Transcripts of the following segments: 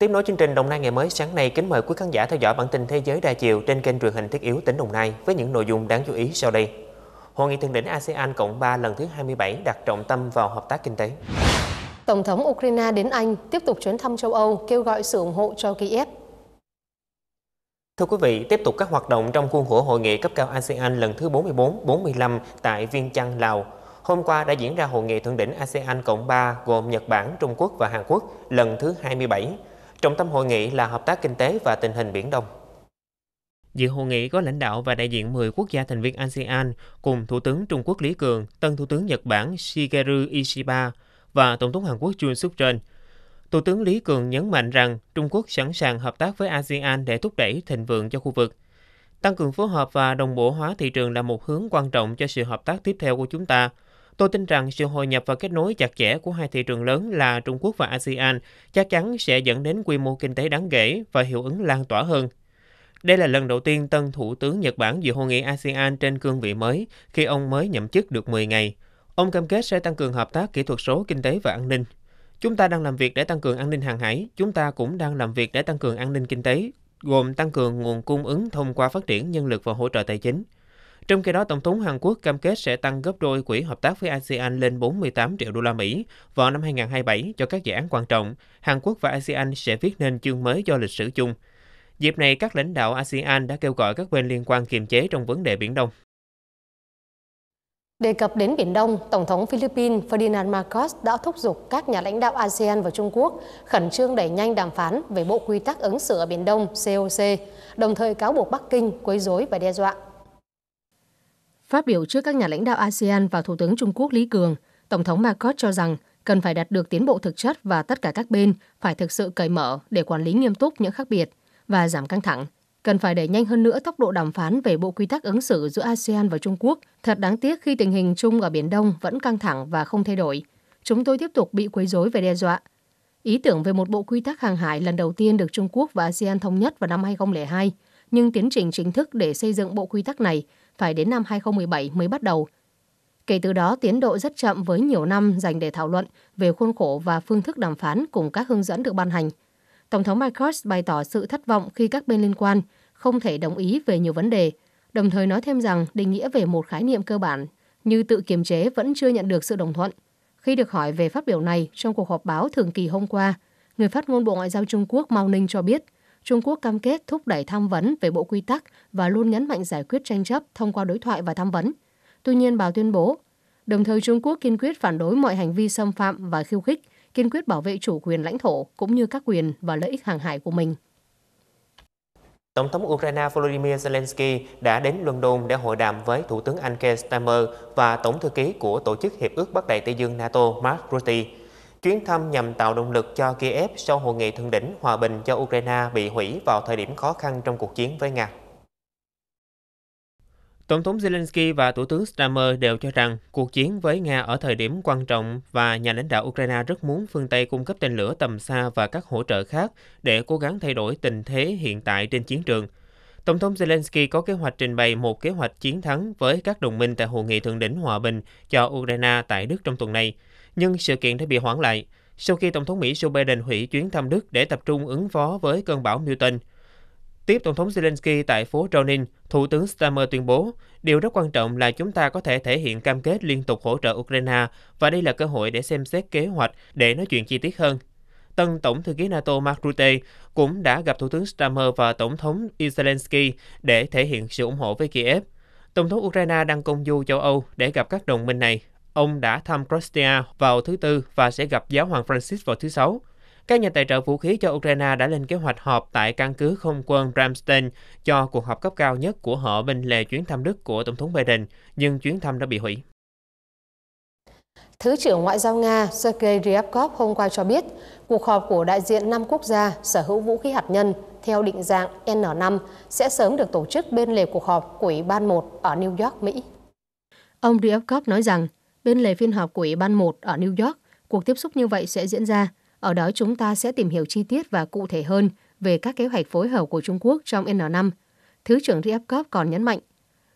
Tiếp nối chương trình Đồng Nai ngày mới sáng nay, kính mời quý khán giả theo dõi bản tin thế giới đa chiều trên kênh truyền hình Thiết yếu tỉnh Đồng Nai với những nội dung đáng chú ý sau đây. Hội nghị thượng đỉnh ASEAN Cộng 3 lần thứ 27 đặt trọng tâm vào hợp tác kinh tế. Tổng thống Ukraine đến Anh tiếp tục chuyến thăm châu Âu kêu gọi sự ủng hộ cho Kiev. Thưa quý vị, tiếp tục các hoạt động trong khuôn khổ hội nghị cấp cao ASEAN lần thứ 44-45 tại Viên Chăn, Lào. Hôm qua đã diễn ra hội nghị thượng đỉnh ASEAN Cộng 3 gồm Nhật Bản, Trung Quốc và Hàn Quốc lần thứ 27 Trọng tâm hội nghị là hợp tác kinh tế và tình hình Biển Đông. Dự hội nghị có lãnh đạo và đại diện 10 quốc gia thành viên ASEAN cùng Thủ tướng Trung Quốc Lý Cường, Tân Thủ tướng Nhật Bản Shigeru Ishiba và Tổng thống Hàn Quốc Jun Suk Yeol. Thủ tướng Lý Cường nhấn mạnh rằng Trung Quốc sẵn sàng hợp tác với ASEAN để thúc đẩy thịnh vượng cho khu vực. Tăng cường phối hợp và đồng bộ hóa thị trường là một hướng quan trọng cho sự hợp tác tiếp theo của chúng ta – Tôi tin rằng sự hội nhập và kết nối chặt chẽ của hai thị trường lớn là Trung Quốc và ASEAN chắc chắn sẽ dẫn đến quy mô kinh tế đáng kể và hiệu ứng lan tỏa hơn. Đây là lần đầu tiên tân Thủ tướng Nhật Bản dự hội nghị ASEAN trên cương vị mới khi ông mới nhậm chức được 10 ngày. Ông cam kết sẽ tăng cường hợp tác kỹ thuật số, kinh tế và an ninh. Chúng ta đang làm việc để tăng cường an ninh hàng hải, chúng ta cũng đang làm việc để tăng cường an ninh kinh tế, gồm tăng cường nguồn cung ứng thông qua phát triển nhân lực và hỗ trợ tài chính – trong khi đó, Tổng thống Hàn Quốc cam kết sẽ tăng gấp đôi quỹ hợp tác với ASEAN lên 48 triệu đô la Mỹ vào năm 2027 cho các dự án quan trọng. Hàn Quốc và ASEAN sẽ viết nên chương mới cho lịch sử chung. Dịp này, các lãnh đạo ASEAN đã kêu gọi các bên liên quan kiềm chế trong vấn đề Biển Đông. Đề cập đến Biển Đông, Tổng thống Philippines Ferdinand Marcos đã thúc giục các nhà lãnh đạo ASEAN và Trung Quốc khẩn trương đẩy nhanh đàm phán về Bộ Quy tắc ứng xử ở Biển Đông COC, đồng thời cáo buộc Bắc Kinh quấy rối và đe dọa Phát biểu trước các nhà lãnh đạo ASEAN và Thủ tướng Trung Quốc Lý Cường, Tổng thống Marcos cho rằng cần phải đạt được tiến bộ thực chất và tất cả các bên phải thực sự cởi mở để quản lý nghiêm túc những khác biệt và giảm căng thẳng. Cần phải đẩy nhanh hơn nữa tốc độ đàm phán về bộ quy tắc ứng xử giữa ASEAN và Trung Quốc. Thật đáng tiếc khi tình hình chung ở Biển Đông vẫn căng thẳng và không thay đổi. Chúng tôi tiếp tục bị quấy rối và đe dọa. Ý tưởng về một bộ quy tắc hàng hải lần đầu tiên được Trung Quốc và ASEAN thống nhất vào năm 2002 nhưng tiến trình chính thức để xây dựng bộ quy tắc này phải đến năm 2017 mới bắt đầu. Kể từ đó, tiến độ rất chậm với nhiều năm dành để thảo luận về khuôn khổ và phương thức đàm phán cùng các hướng dẫn được ban hành. Tổng thống Mike Pence bày tỏ sự thất vọng khi các bên liên quan không thể đồng ý về nhiều vấn đề, đồng thời nói thêm rằng định nghĩa về một khái niệm cơ bản như tự kiềm chế vẫn chưa nhận được sự đồng thuận. Khi được hỏi về phát biểu này trong cuộc họp báo thường kỳ hôm qua, người phát ngôn Bộ Ngoại giao Trung Quốc Mao Ninh cho biết – Trung Quốc cam kết thúc đẩy tham vấn về bộ quy tắc và luôn nhấn mạnh giải quyết tranh chấp thông qua đối thoại và tham vấn. Tuy nhiên, báo tuyên bố, đồng thời Trung Quốc kiên quyết phản đối mọi hành vi xâm phạm và khiêu khích, kiên quyết bảo vệ chủ quyền lãnh thổ cũng như các quyền và lợi ích hàng hải của mình. Tổng thống Ukraine Volodymyr Zelensky đã đến London để hội đàm với Thủ tướng Anh Keir Starmer và Tổng thư ký của Tổ chức Hiệp ước Bắc Đại Tây Dương NATO Mark Rutte. Chuyến thăm nhằm tạo động lực cho Kiev sau hội nghị thượng đỉnh hòa bình cho Ukraine bị hủy vào thời điểm khó khăn trong cuộc chiến với Nga. Tổng thống Zelensky và Thủ tướng Stammer đều cho rằng cuộc chiến với Nga ở thời điểm quan trọng và nhà lãnh đạo Ukraine rất muốn phương Tây cung cấp tên lửa tầm xa và các hỗ trợ khác để cố gắng thay đổi tình thế hiện tại trên chiến trường – Tổng thống Zelensky có kế hoạch trình bày một kế hoạch chiến thắng với các đồng minh tại hội nghị thượng đỉnh hòa bình cho Ukraine tại Đức trong tuần này, nhưng sự kiện đã bị hoãn lại sau khi Tổng thống Mỹ Joe Biden hủy chuyến thăm Đức để tập trung ứng phó với cơn bão Milton. Tiếp Tổng thống Zelensky tại phố Downing, Thủ tướng Stammer tuyên bố, điều rất quan trọng là chúng ta có thể thể hiện cam kết liên tục hỗ trợ Ukraine và đây là cơ hội để xem xét kế hoạch để nói chuyện chi tiết hơn tân Tổng thư ký NATO Mark Rutte cũng đã gặp Thủ tướng Stammer và Tổng thống Zelensky để thể hiện sự ủng hộ với Kiev. Tổng thống Ukraine đang công du châu Âu để gặp các đồng minh này. Ông đã thăm Croatia vào thứ Tư và sẽ gặp Giáo hoàng Francis vào thứ Sáu. Các nhà tài trợ vũ khí cho Ukraine đã lên kế hoạch họp tại căn cứ không quân Ramstein cho cuộc họp cấp cao nhất của họ bên lề chuyến thăm Đức của Tổng thống Biden, nhưng chuyến thăm đã bị hủy. Thứ trưởng Ngoại giao Nga Sergei Ryabkov hôm qua cho biết, cuộc họp của đại diện 5 quốc gia sở hữu vũ khí hạt nhân theo định dạng N5 sẽ sớm được tổ chức bên lề cuộc họp của Ủy ban 1 ở New York, Mỹ. Ông Ryabkov nói rằng, bên lề phiên họp của Ủy ban 1 ở New York, cuộc tiếp xúc như vậy sẽ diễn ra. Ở đó chúng ta sẽ tìm hiểu chi tiết và cụ thể hơn về các kế hoạch phối hợp của Trung Quốc trong N5. Thứ trưởng Ryabkov còn nhấn mạnh,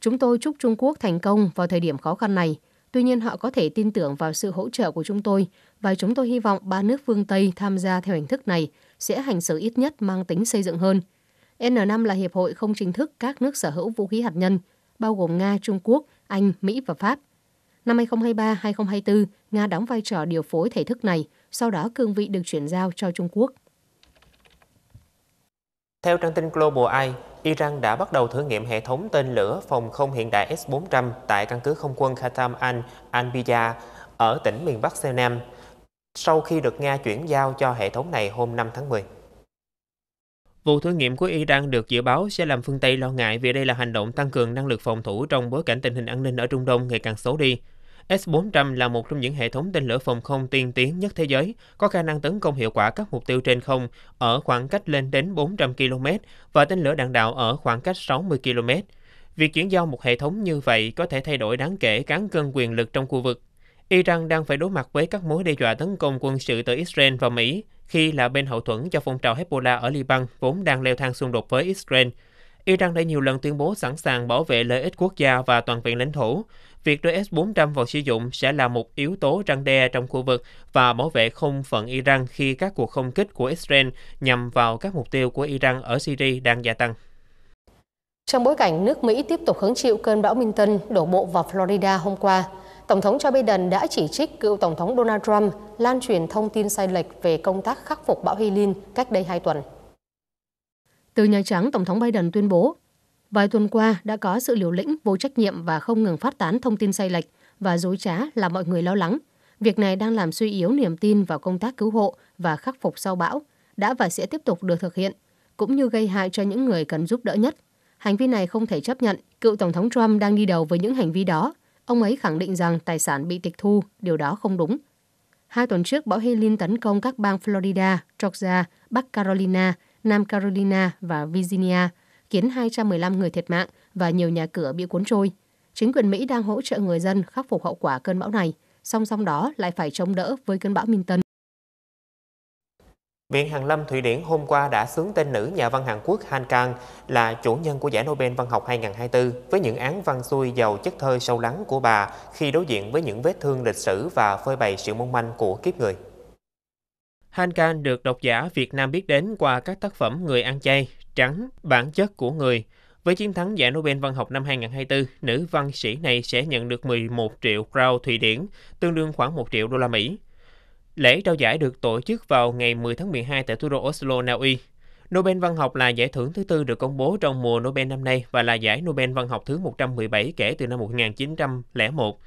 Chúng tôi chúc Trung Quốc thành công vào thời điểm khó khăn này – Tuy nhiên họ có thể tin tưởng vào sự hỗ trợ của chúng tôi và chúng tôi hy vọng ba nước phương Tây tham gia theo hình thức này sẽ hành xử ít nhất mang tính xây dựng hơn. N5 là hiệp hội không chính thức các nước sở hữu vũ khí hạt nhân, bao gồm Nga, Trung Quốc, Anh, Mỹ và Pháp. Năm 2023-2024, Nga đóng vai trò điều phối thể thức này, sau đó cương vị được chuyển giao cho Trung Quốc. Theo trang tin Global Eye, Iran đã bắt đầu thử nghiệm hệ thống tên lửa phòng không hiện đại S-400 tại căn cứ không quân Khatam al Anbiya ở tỉnh miền Bắc Sê Nam, sau khi được Nga chuyển giao cho hệ thống này hôm 5 tháng 10. Vụ thử nghiệm của Iran được dự báo sẽ làm phương Tây lo ngại vì đây là hành động tăng cường năng lực phòng thủ trong bối cảnh tình hình an ninh ở Trung Đông ngày càng xấu đi. S-400 là một trong những hệ thống tên lửa phòng không tiên tiến nhất thế giới, có khả năng tấn công hiệu quả các mục tiêu trên không ở khoảng cách lên đến 400 km và tên lửa đạn đạo ở khoảng cách 60 km. Việc chuyển giao một hệ thống như vậy có thể thay đổi đáng kể cán cân quyền lực trong khu vực. Iran đang phải đối mặt với các mối đe dọa tấn công quân sự từ Israel và Mỹ khi là bên hậu thuẫn cho phong trào Hezbollah ở Liban vốn đang leo thang xung đột với Israel. Iran đã nhiều lần tuyên bố sẵn sàng bảo vệ lợi ích quốc gia và toàn vẹn lãnh thổ, việc đưa S-400 vào sử dụng sẽ là một yếu tố răng đe trong khu vực và bảo vệ không phận Iran khi các cuộc không kích của Israel nhằm vào các mục tiêu của Iran ở Syria đang gia tăng. Trong bối cảnh nước Mỹ tiếp tục hứng chịu cơn bão Minton đổ bộ vào Florida hôm qua, Tổng thống Joe Biden đã chỉ trích cựu Tổng thống Donald Trump lan truyền thông tin sai lệch về công tác khắc phục bão Helene cách đây hai tuần. Từ Nhà Trắng, Tổng thống Biden tuyên bố Vài tuần qua đã có sự liều lĩnh, vô trách nhiệm và không ngừng phát tán thông tin sai lệch và dối trá làm mọi người lo lắng. Việc này đang làm suy yếu niềm tin vào công tác cứu hộ và khắc phục sau bão, đã và sẽ tiếp tục được thực hiện, cũng như gây hại cho những người cần giúp đỡ nhất. Hành vi này không thể chấp nhận. Cựu Tổng thống Trump đang đi đầu với những hành vi đó. Ông ấy khẳng định rằng tài sản bị tịch thu, điều đó không đúng. Hai tuần trước, bão Helene tấn công các bang Florida, Georgia, Bắc Carolina, Nam Carolina và Virginia – khiến 215 người thiệt mạng và nhiều nhà cửa bị cuốn trôi. Chính quyền Mỹ đang hỗ trợ người dân khắc phục hậu quả cơn bão này, song song đó lại phải chống đỡ với cơn bão Minton. Viện Hàn Lâm Thụy Điển hôm qua đã xướng tên nữ nhà văn Hàn Quốc Han Kang là chủ nhân của giải Nobel Văn học 2024 với những án văn xuôi giàu chất thơ sâu lắng của bà khi đối diện với những vết thương lịch sử và phơi bày sự mong manh của kiếp người. Han Kang được độc giả Việt Nam biết đến qua các tác phẩm Người ăn chay trắng bản chất của người. Với chiến thắng giải Nobel Văn học năm 2024, nữ văn sĩ này sẽ nhận được 11 triệu crown Thụy Điển, tương đương khoảng 1 triệu đô la Mỹ. Lễ trao giải được tổ chức vào ngày 10 tháng 12 tại thủ đô Oslo, Na Uy. Nobel Văn học là giải thưởng thứ tư được công bố trong mùa Nobel năm nay và là giải Nobel Văn học thứ 117 kể từ năm 1901.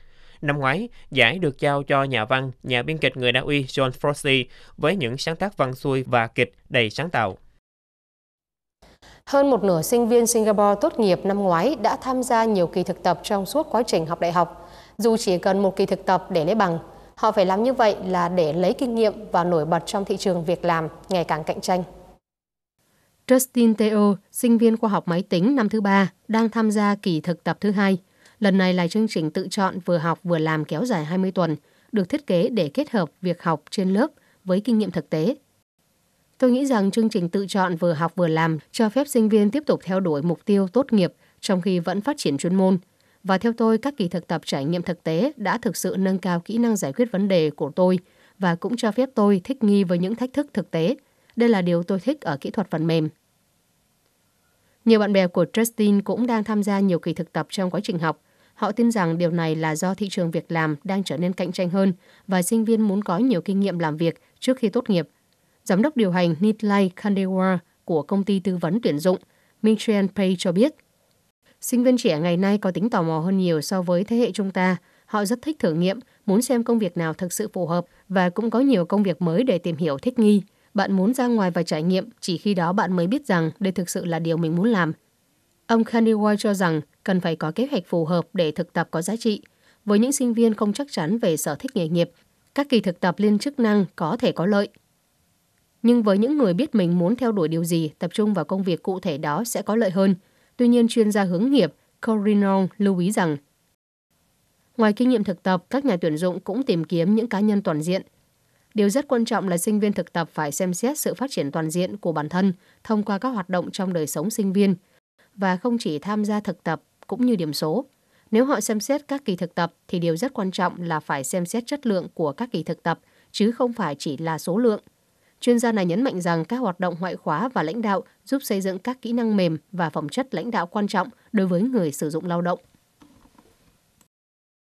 Năm ngoái, giải được trao cho nhà văn, nhà biên kịch người Na Uy John Frosty với những sáng tác văn xuôi và kịch đầy sáng tạo. Hơn một nửa sinh viên Singapore tốt nghiệp năm ngoái đã tham gia nhiều kỳ thực tập trong suốt quá trình học đại học. Dù chỉ cần một kỳ thực tập để lấy bằng, họ phải làm như vậy là để lấy kinh nghiệm và nổi bật trong thị trường việc làm ngày càng cạnh tranh. Justin Teo, sinh viên khoa học máy tính năm thứ ba, đang tham gia kỳ thực tập thứ hai. Lần này là chương trình tự chọn vừa học vừa làm kéo dài 20 tuần, được thiết kế để kết hợp việc học trên lớp với kinh nghiệm thực tế Tôi nghĩ rằng chương trình tự chọn vừa học vừa làm cho phép sinh viên tiếp tục theo đuổi mục tiêu tốt nghiệp trong khi vẫn phát triển chuyên môn. Và theo tôi, các kỳ thực tập trải nghiệm thực tế đã thực sự nâng cao kỹ năng giải quyết vấn đề của tôi và cũng cho phép tôi thích nghi với những thách thức thực tế. Đây là điều tôi thích ở kỹ thuật phần mềm. Nhiều bạn bè của Justin cũng đang tham gia nhiều kỳ thực tập trong quá trình học. Họ tin rằng điều này là do thị trường việc làm đang trở nên cạnh tranh hơn và sinh viên muốn có nhiều kinh nghiệm làm việc trước khi tốt nghiệp giám đốc điều hành Nitlay Khandewa của công ty tư vấn tuyển dụng Mingxian Pay cho biết. Sinh viên trẻ ngày nay có tính tò mò hơn nhiều so với thế hệ chúng ta. Họ rất thích thử nghiệm, muốn xem công việc nào thực sự phù hợp và cũng có nhiều công việc mới để tìm hiểu thích nghi. Bạn muốn ra ngoài và trải nghiệm, chỉ khi đó bạn mới biết rằng đây thực sự là điều mình muốn làm. Ông Khandewa cho rằng cần phải có kế hoạch phù hợp để thực tập có giá trị. Với những sinh viên không chắc chắn về sở thích nghề nghiệp, các kỳ thực tập liên chức năng có thể có lợi – nhưng với những người biết mình muốn theo đuổi điều gì, tập trung vào công việc cụ thể đó sẽ có lợi hơn. Tuy nhiên, chuyên gia hướng nghiệp Corino lưu ý rằng Ngoài kinh nghiệm thực tập, các nhà tuyển dụng cũng tìm kiếm những cá nhân toàn diện. Điều rất quan trọng là sinh viên thực tập phải xem xét sự phát triển toàn diện của bản thân thông qua các hoạt động trong đời sống sinh viên và không chỉ tham gia thực tập cũng như điểm số. Nếu họ xem xét các kỳ thực tập thì điều rất quan trọng là phải xem xét chất lượng của các kỳ thực tập chứ không phải chỉ là số lượng. Chuyên gia này nhấn mạnh rằng các hoạt động ngoại khóa và lãnh đạo giúp xây dựng các kỹ năng mềm và phẩm chất lãnh đạo quan trọng đối với người sử dụng lao động.